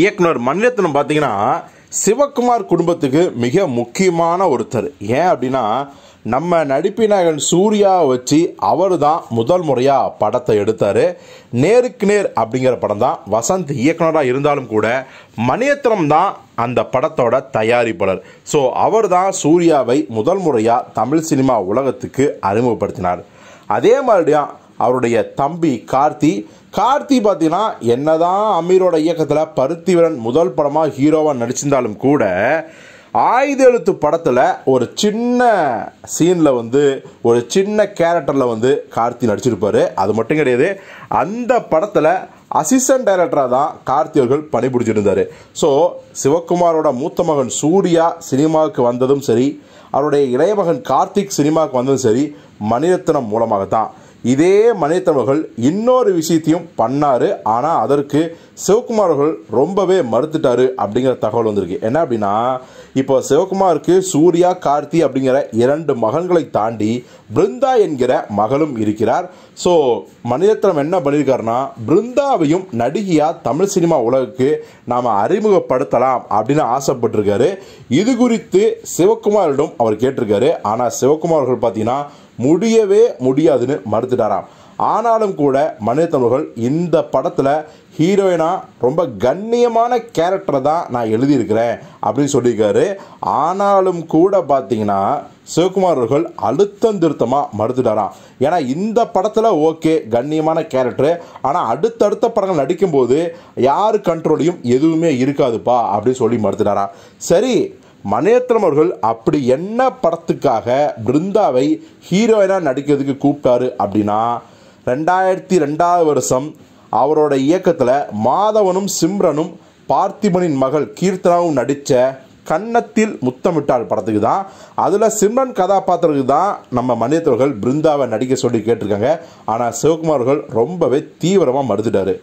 இயக்குனர் மணிரத்னம் பார்த்தீங்கன்னா சிவகுமார் குடும்பத்துக்கு மிக முக்கியமான ஒருத்தர் ஏன் அப்படின்னா நம்ம நடிப்பினகன் சூர்யா வச்சு அவர் தான் முதல் முறையாக படத்தை எடுத்தார் நேருக்கு நேர் அப்படிங்கிற படம் தான் வசந்த் இயக்குனராக இருந்தாலும் கூட மணியத்திரம் தான் அந்த படத்தோட தயாரிப்பாளர் ஸோ அவர் தான் சூர்யாவை முதல் முறையாக தமிழ் சினிமா உலகத்துக்கு அறிமுகப்படுத்தினார் அதே மாதிரியாக அவருடைய தம்பி கார்த்தி கார்த்தி பார்த்தீங்கன்னா என்னதான் அமீரோட இயக்கத்தில் பருத்திவரன் முதல் படமாக ஹீரோவாக நடிச்சிருந்தாலும் கூட ஆயுத எழுத்து படத்தில் ஒரு சின்ன சீனில் வந்து ஒரு சின்ன கேரக்டரில் வந்து கார்த்தி நடிச்சிருப்பார் அது மட்டும் கிடையாது அந்த படத்தில் அசிஸ்டன்ட் டைரக்டராக தான் கார்த்தி அவர்கள் பணிபுரிஞ்சிருந்தார் ஸோ சிவகுமாரோட மூத்த மகன் சூர்யா சினிமாவுக்கு வந்ததும் சரி அவருடைய இளைய மகன் கார்த்திக் சினிமாவுக்கு வந்ததும் சரி மணிரத்னம் மூலமாக தான் இதே மனிதவர்கள் இன்னொரு விஷயத்தையும் பண்ணாரு ஆனால் அதற்கு சிவகுமார்கள் அவர்கள் ரொம்பவே மறுத்துட்டார் அப்படிங்கிற தகவல் வந்திருக்கு என்ன அப்படின்னா இப்போ சிவகுமாருக்கு சூர்யா கார்த்தி அப்படிங்கிற இரண்டு மகன்களை தாண்டி பிருந்தா என்கிற மகளும் இருக்கிறார் ஸோ மனிதத்திரம் என்ன பண்ணியிருக்காருன்னா பிருந்தாவையும் நடிகையாக தமிழ் சினிமா உலகுக்கு நாம் அறிமுகப்படுத்தலாம் அப்படின்னு ஆசைப்பட்டிருக்காரு இது குறித்து சிவகுமாரிடம் அவர் கேட்டிருக்காரு ஆனால் சிவகுமார்கள் அவர்கள் பார்த்தீங்கன்னா முடியவே முடியாதுன்னு மறுத்துட்டாராம் ஆனாலும் கூட மனிதமிழர்கள் இந்த படத்தில் ஹீரோயினாக ரொம்ப கண்ணியமான கேரக்டரை தான் நான் எழுதியிருக்கிறேன் அப்படின்னு சொல்லியிருக்காரு ஆனாலும் கூட பார்த்தீங்கன்னா சிவகுமார் அவர்கள் அழுத்தம் திருத்தமாக மறுத்துட்டாராம் ஏன்னா இந்த படத்தில் ஓகே கண்ணியமான கேரக்டரு ஆனால் அடுத்தடுத்த படங்கள் நடிக்கும்போது யார் கண்ட்ரோலையும் எதுவுமே இருக்காதுப்பா அப்படின்னு சொல்லி மறுத்துட்டாராம் சரி மனேத்திரம் அவர்கள் அப்படி என்ன படத்துக்காக பிருந்தாவை ஹீரோயினாக நடிக்கிறதுக்கு கூப்பிட்டாரு அப்படின்னா ரெண்டாயிரத்தி ரெண்டாவது வருஷம் அவரோட இயக்கத்தில் மாதவனும் சிம்ரனும் பார்த்திபனின் மகள் கீர்த்தனாவும் நடித்த கன்னத்தில் முத்தமிட்டாள் படத்துக்கு தான் அதில் சிம்ரன் கதாபாத்திரத்துக்கு தான் நம்ம மனிதர்கள் பிருந்தாவை நடிக்க சொல்லி கேட்டிருக்காங்க ஆனால் சிவகுமார்கள் ரொம்பவே தீவிரமாக மறுத்துட்டாரு